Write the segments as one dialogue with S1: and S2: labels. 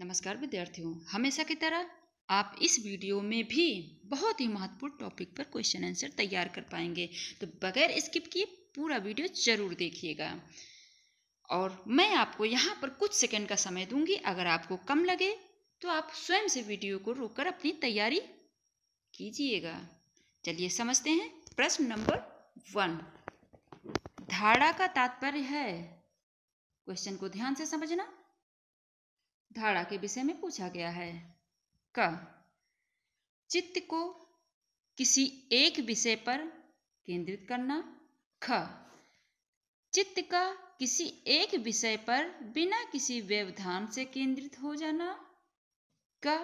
S1: नमस्कार विद्यार्थियों हमेशा की तरह आप इस वीडियो में भी बहुत ही महत्वपूर्ण टॉपिक पर क्वेश्चन आंसर तैयार कर पाएंगे तो बगैर स्किप किए पूरा वीडियो जरूर देखिएगा और मैं आपको यहाँ पर कुछ सेकंड का समय दूंगी अगर आपको कम लगे तो आप स्वयं से वीडियो को रोककर अपनी तैयारी कीजिएगा चलिए समझते हैं प्रश्न नंबर वन धाड़ा का तात्पर्य है क्वेश्चन को ध्यान से समझना धारा के विषय में पूछा गया है क चित्त को किसी एक विषय पर केंद्रित करना ख चित्त का किसी एक विषय पर बिना किसी व्यवधान से केंद्रित हो जाना क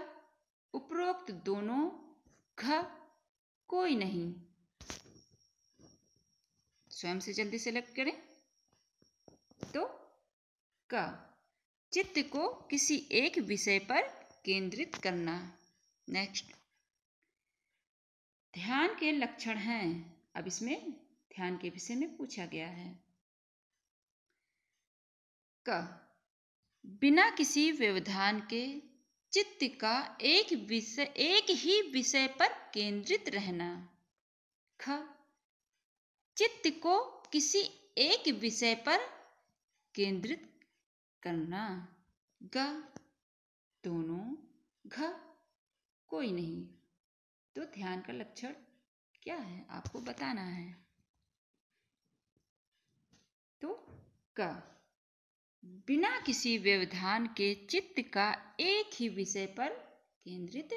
S1: उपरोक्त दोनों ख कोई नहीं स्वयं से जल्दी सेलेक्ट करें तो क चित्त को किसी एक विषय पर केंद्रित करना नेक्स्ट ध्यान के लक्षण हैं अब इसमें ध्यान के विषय में पूछा गया है क बिना किसी व्यवधान के चित्त का एक विषय एक ही विषय पर केंद्रित रहना ख चित्त को किसी एक विषय पर केंद्रित करना ग दोनों घ कोई नहीं तो ध्यान का लक्षण क्या है आपको बताना है तो क बिना किसी व्यवधान के चित्त का एक ही विषय पर केंद्रित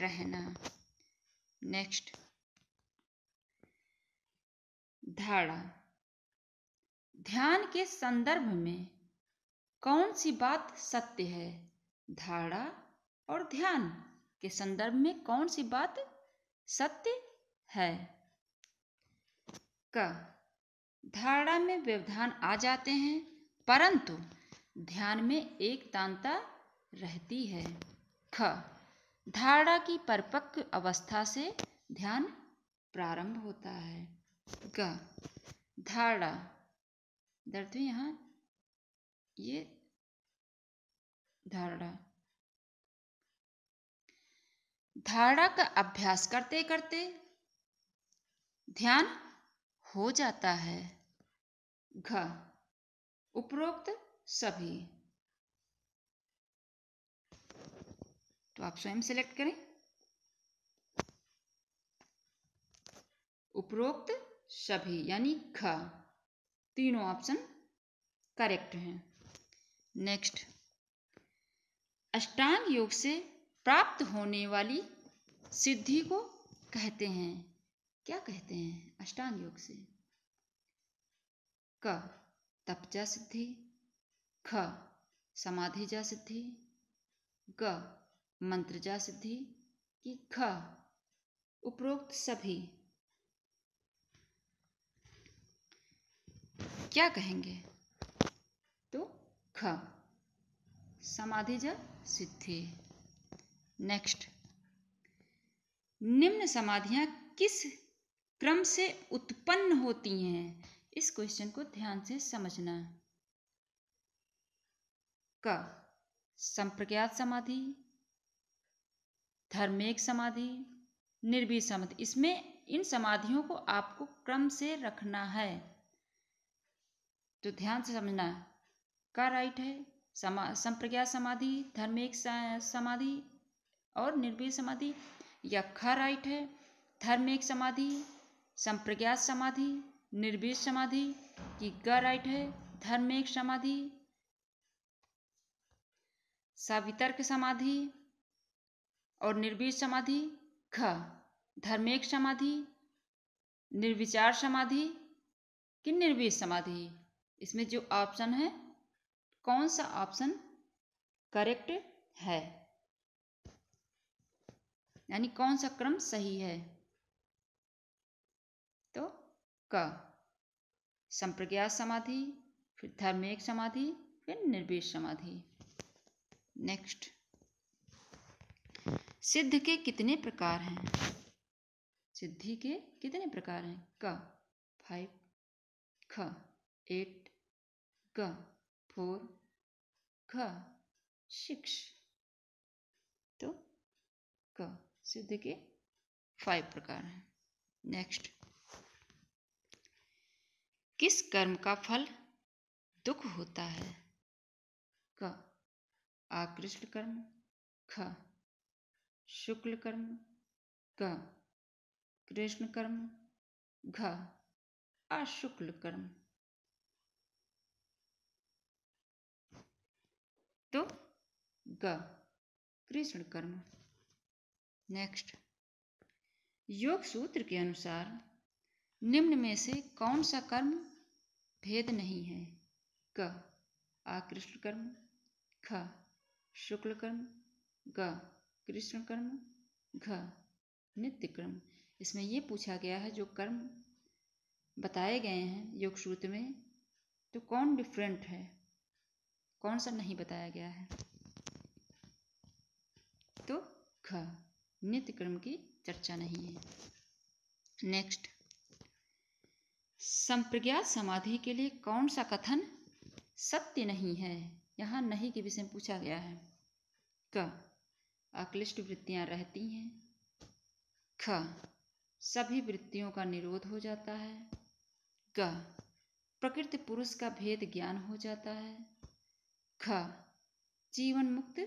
S1: रहना नेक्स्ट धारा ध्यान के संदर्भ में कौन सी बात सत्य है धारणा और ध्यान के संदर्भ में कौन सी बात सत्य है क धारणा में व्यवधान आ जाते हैं परंतु ध्यान में एक तांता रहती है ख धारणा की परिपक्व अवस्था से ध्यान प्रारंभ होता है ग धारणा दर्द यहाँ ये धारणा धारणा का अभ्यास करते करते ध्यान हो जाता है घ उपरोक्त सभी तो आप स्वयं सिलेक्ट करें उपरोक्त सभी यानी घ तीनों ऑप्शन करेक्ट हैं नेक्स्ट अष्टांग योग से प्राप्त होने वाली सिद्धि को कहते हैं क्या कहते हैं अष्टांग योग से क तपजा सिद्धि ख समाधि जा सिद्धि ग जा सिद्धि कि ख उपरोक्त सभी क्या कहेंगे तो ख समाधि ज सिद्धि नेक्स्ट निम्न समाधियां किस क्रम से उत्पन्न होती हैं इस क्वेश्चन को ध्यान से समझना क संप्रज्ञात समाधि धर्मेक समाधि निर्भी समाधि इसमें इन समाधियों को आपको क्रम से रखना है तो ध्यान से समझना का राइट है समा संप्रज्ञा समाधि एक समाधि और निर्भय समाधि या ख राइट है एक समाधि संप्रज्ञा समाधि निर्भय समाधि की ग राइट है एक समाधि सवितर्क समाधि और निर्वीर समाधि धर्म धर्मेक समाधि निर्विचार समाधि कि निर्वीर समाधि इसमें जो ऑप्शन है कौन सा ऑप्शन करेक्ट है यानी कौन सा क्रम सही है तो क संप्रज्ञात समाधि फिर धर्मेक समाधि फिर निर्वेश समाधि नेक्स्ट सिद्ध के कितने प्रकार हैं सिद्धि के कितने प्रकार हैं क फाइव ख एट ग फोर ख सिक्स तो क सिद्ध के फाइव प्रकार हैं नेक्स्ट किस कर्म का फल दुख होता है क आकृष्ट कर्म ख शुक्ल कर्म क कृष्ण कर्म घ अशुक्ल कर्म तो ग कृष्ण कर्म नेक्स्ट योग सूत्र के अनुसार निम्न में से कौन सा कर्म भेद नहीं है क आकृष्ण कर्म ख शुक्ल कर्म ग कृष्ण कर्म घ नित्य कर्म इसमें ये पूछा गया है जो कर्म बताए गए हैं योग सूत्र में तो कौन डिफरेंट है कौन सा नहीं बताया गया है तो ख नित्य क्रम की चर्चा नहीं है नेक्स्ट संप्रज्ञा समाधि के लिए कौन सा कथन सत्य नहीं है यहाँ नहीं के विषय में पूछा गया है क अक्लिष्ट वृत्तियाँ रहती हैं ख सभी वृत्तियों का निरोध हो जाता है ग प्रकृति पुरुष का भेद ज्ञान हो जाता है ख जीवन मुक्त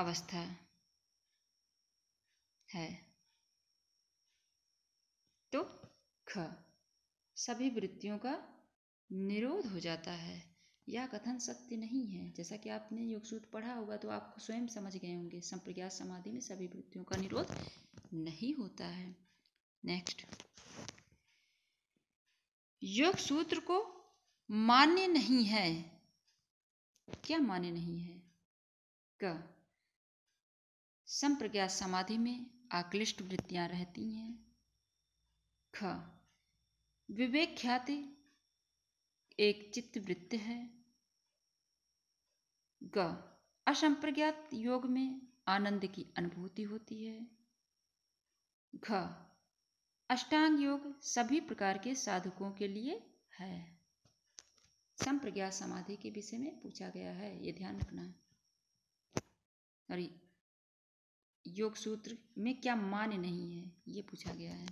S1: अवस्था है तो ख सभी वृत्तियों का निरोध हो जाता है यह कथन सत्य नहीं है जैसा कि आपने योगसूत्र पढ़ा होगा तो आप स्वयं समझ गए होंगे संप्रज्ञात समाधि में सभी वृत्तियों का निरोध नहीं होता है नेक्स्ट योग सूत्र को मान्य नहीं है क्या माने नहीं है क संप्रज्ञा समाधि में आकलिष्ट वृत्तियां रहती हैं ख विवेक ख्याति एक चित्त वृत्ति है ग असंप्रज्ञात योग में आनंद की अनुभूति होती है घ अष्टांग योग सभी प्रकार के साधकों के लिए है संप्रज्ञा समाधि के विषय में पूछा गया है ये ध्यान रखना है और योग सूत्र में क्या मान्य नहीं है ये पूछा गया है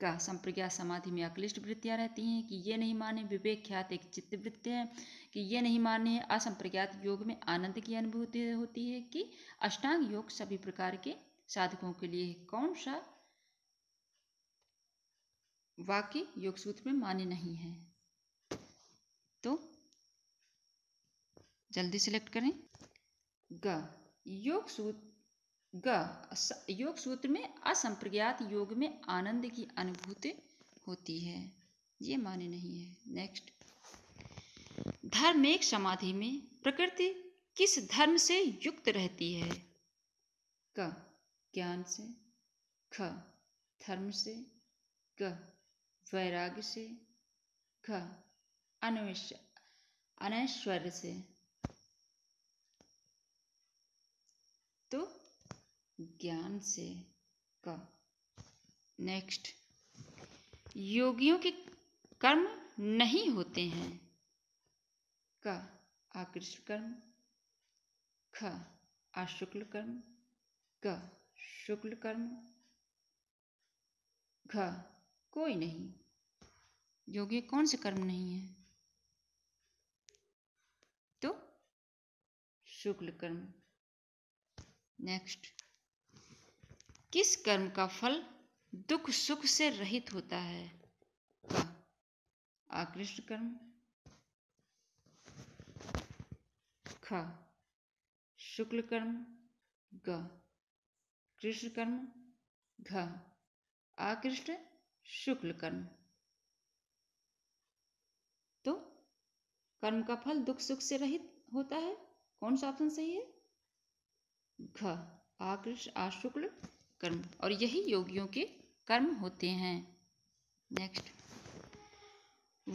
S1: का संप्रज्ञा समाधि में अक्लिष्ट वृत्तियां रहती हैं कि ये नहीं माने विवेक ख्यात एक चित्त वृत्ति है कि ये नहीं माने असंप्रज्ञात योग में आनंद की अनुभूति होती है कि अष्टांग योग सभी प्रकार के साधकों के लिए कौन सा वाक्य योग सूत्र में मान्य नहीं है जल्दी सेलेक्ट करें ग योग सूत्र ग योग सूत्र में असंप्रज्ञात योग में आनंद की अनुभूति होती है ये माने नहीं है नेक्स्ट धर्मेक समाधि में प्रकृति किस धर्म से युक्त रहती है क ज्ञान से ख धर्म से क वैराग्य से ख अनैश्वर्य से तो ज्ञान से का नेक्स्ट योगियों के कर्म नहीं होते हैं क आकृष्ट कर्म ख अशुक्ल कर्म क शुक्ल कर्म घ कोई नहीं योगी कौन से कर्म नहीं है तो शुक्ल कर्म नेक्स्ट किस कर्म का फल दुख सुख से रहित होता है आकृष्ट कर्म ख शुक्ल कर्म ग कृष्ण कर्म घ आकृष्ट शुक्ल कर्म तो कर्म का फल दुख सुख से रहित होता है कौन सा ऑप्शन सही है घ आकृष्ट आशुक्ल कर्म और यही योगियों के कर्म होते हैं नेक्स्ट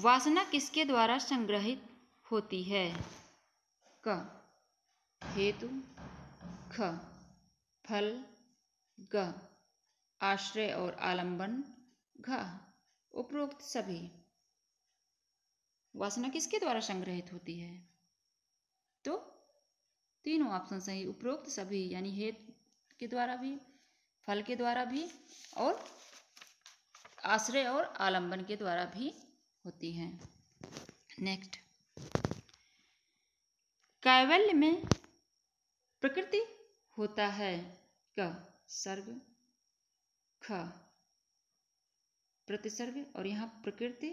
S1: वासना किसके द्वारा संग्रहित होती है क हेतु ख फल ग आश्रय और आलंबन घ उपरोक्त सभी वासना किसके द्वारा संग्रहित होती है तो तीनों ऑप्शन सही उपरोक्त सभी यानी हेत के द्वारा भी फल के द्वारा भी और आश्रय और आलंबन के द्वारा भी होती हैं नेक्स्ट कैवल्य में प्रकृति होता है क सर्ग ख प्रतिसर्ग और यहाँ प्रकृति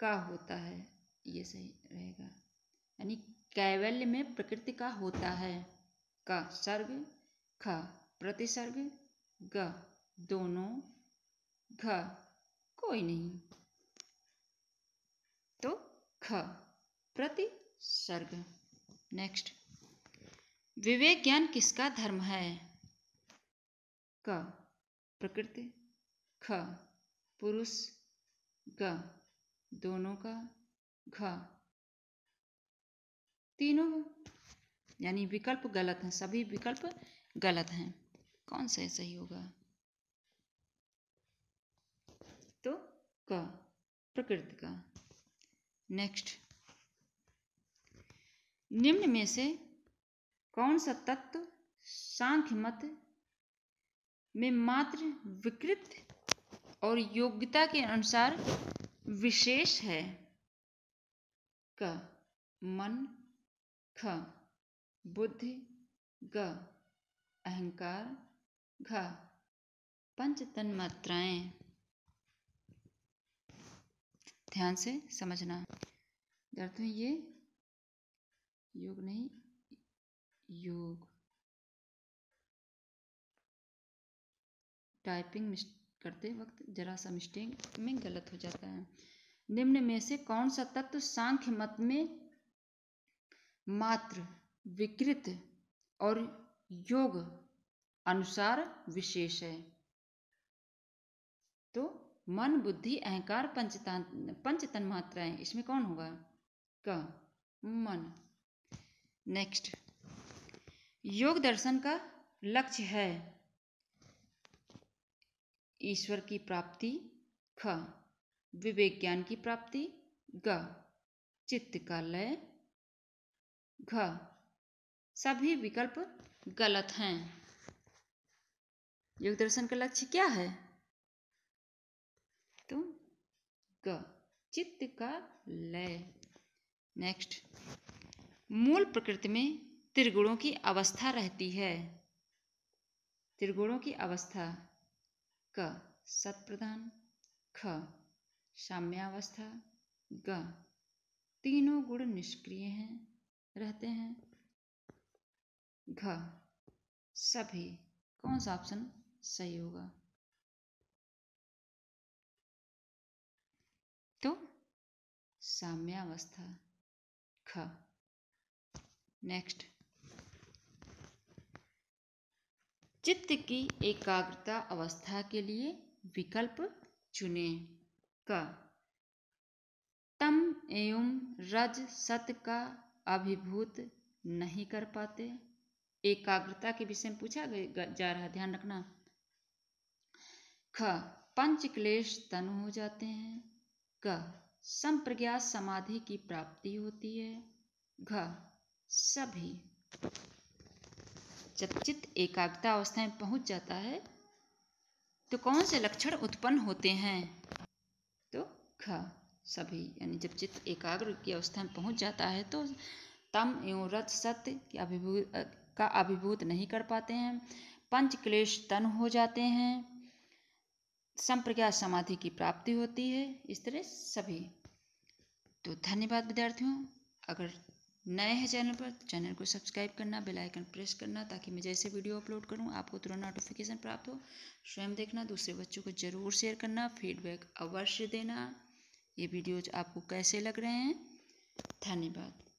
S1: का होता है ये सही रहेगा यानी कैवल्य में प्रकृति का होता है क सर्ग ख प्रतिसर्ग ग दोनों घ कोई नहीं तो ख प्रतिसर्ग नेक्स्ट विवेक ज्ञान किसका धर्म है क प्रकृति ख पुरुष ग दोनों का घ तीनों यानी विकल्प गलत हैं सभी विकल्प गलत हैं कौन सा सही होगा तो क प्रकृति का नेक्स्ट निम्न में से कौन सा तत्व सांख्य मत में मात्र विकृत और योग्यता के अनुसार विशेष है क मन ख बुद्धि ग अहंकार घ पंच तन मात्राएं ध्यान से समझना अर्थ में ये योग नहीं योग टाइपिंग करते वक्त जरा सा मिस्टेक में गलत हो जाता है निम्न में से कौन सा तत्व सांख्य मत में मात्र विकृत और योग अनुसार विशेष है तो मन बुद्धि अहंकार पंचतान पंचतन मात्राएं इसमें कौन होगा क मन नेक्स्ट योग दर्शन का लक्ष्य है ईश्वर की प्राप्ति ख विवेक ज्ञान की प्राप्ति ग चित्त का लय घ सभी विकल्प गलत हैं योग दर्शन का लक्ष्य क्या है तो ग चित्त का लय नेक्स्ट मूल प्रकृति में त्रिगुणों की अवस्था रहती है त्रिगुणों की अवस्था क सत्प्रधान ख साम्यावस्था ग तीनों गुण निष्क्रिय हैं रहते हैं घ सभी कौन सा ऑप्शन सही होगा तो साम्यावस्था ख नेक्स्ट चित्त की एकाग्रता अवस्था के लिए विकल्प चुने क तम एवं रज सत का अभिभूत नहीं कर पाते एकाग्रता के विषय में पूछा जा रहा ध्यान रखना ख पंच क्लेश तनु हो जाते हैं क संप्रज्ञा समाधि की प्राप्ति होती है घ सभी जब चित्त एकाग्रता अवस्था में पहुंच जाता है तो कौन से लक्षण उत्पन्न होते हैं तो ख सभी यानी जब चित्त एकाग्र की अवस्था में पहुंच जाता है तो तम एवं रथ सत्य की अभिभूत का अभिभूत नहीं कर पाते हैं पंच क्लेश तन हो जाते हैं संप्रज्ञा समाधि की प्राप्ति होती है इस तरह सभी तो धन्यवाद विद्यार्थियों अगर नए हैं चैनल पर तो चैनल को सब्सक्राइब करना बेल आइकन प्रेस करना ताकि मैं जैसे वीडियो अपलोड करूं आपको तुरंत नोटिफिकेशन प्राप्त हो स्वयं देखना दूसरे बच्चों को जरूर शेयर करना फीडबैक अवश्य देना ये वीडियोज आपको कैसे लग रहे हैं धन्यवाद